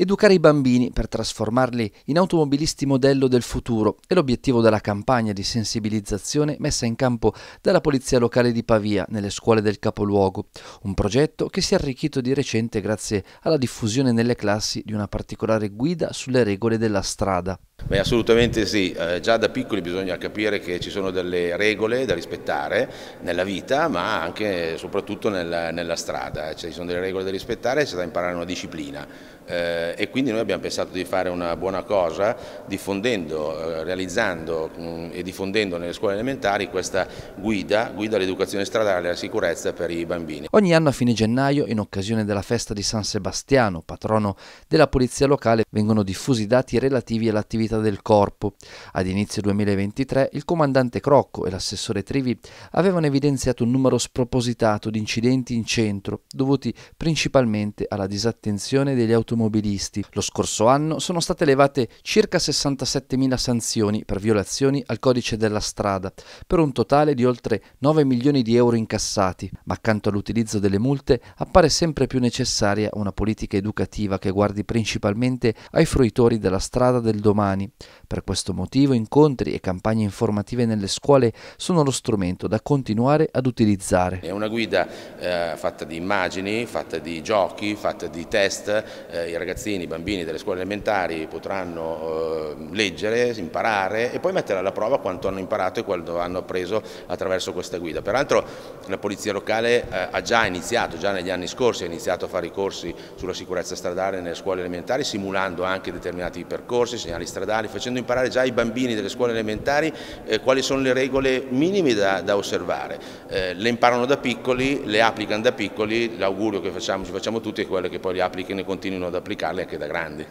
Educare i bambini per trasformarli in automobilisti modello del futuro è l'obiettivo della campagna di sensibilizzazione messa in campo dalla Polizia Locale di Pavia nelle scuole del capoluogo, un progetto che si è arricchito di recente grazie alla diffusione nelle classi di una particolare guida sulle regole della strada. Beh, assolutamente sì, eh, già da piccoli bisogna capire che ci sono delle regole da rispettare nella vita ma anche e soprattutto nella, nella strada, cioè, ci sono delle regole da rispettare e c'è da imparare una disciplina eh, e quindi noi abbiamo pensato di fare una buona cosa diffondendo, eh, realizzando mh, mm, e diffondendo nelle scuole elementari questa guida, guida all'educazione stradale e alla sicurezza per i bambini. Ogni anno a fine gennaio, in occasione della festa di San Sebastiano, patrono della polizia locale, vengono diffusi dati relativi all'attività del corpo. Ad inizio 2023 il comandante Crocco e l'assessore Trivi avevano evidenziato un numero spropositato di incidenti in centro, dovuti principalmente alla disattenzione degli automobilisti automobilisti. Lo scorso anno sono state elevate circa 67.000 sanzioni per violazioni al codice della strada, per un totale di oltre 9 milioni di euro incassati, ma accanto all'utilizzo delle multe appare sempre più necessaria una politica educativa che guardi principalmente ai fruitori della strada del domani. Per questo motivo incontri e campagne informative nelle scuole sono lo strumento da continuare ad utilizzare. È una guida eh, fatta di immagini, fatta di giochi, fatta di test eh, i ragazzini, i bambini delle scuole elementari potranno eh, leggere, imparare e poi mettere alla prova quanto hanno imparato e quanto hanno appreso attraverso questa guida. Peraltro la Polizia Locale eh, ha già iniziato, già negli anni scorsi ha iniziato a fare i corsi sulla sicurezza stradale nelle scuole elementari, simulando anche determinati percorsi, segnali stradali, facendo imparare già ai bambini delle scuole elementari eh, quali sono le regole minime da, da osservare. le imparano da piccoli, le applicano da piccoli, l'augurio che facciamo, ci facciamo tutti è quello che poi le applichino e continuino ad ad applicarli anche da grandi.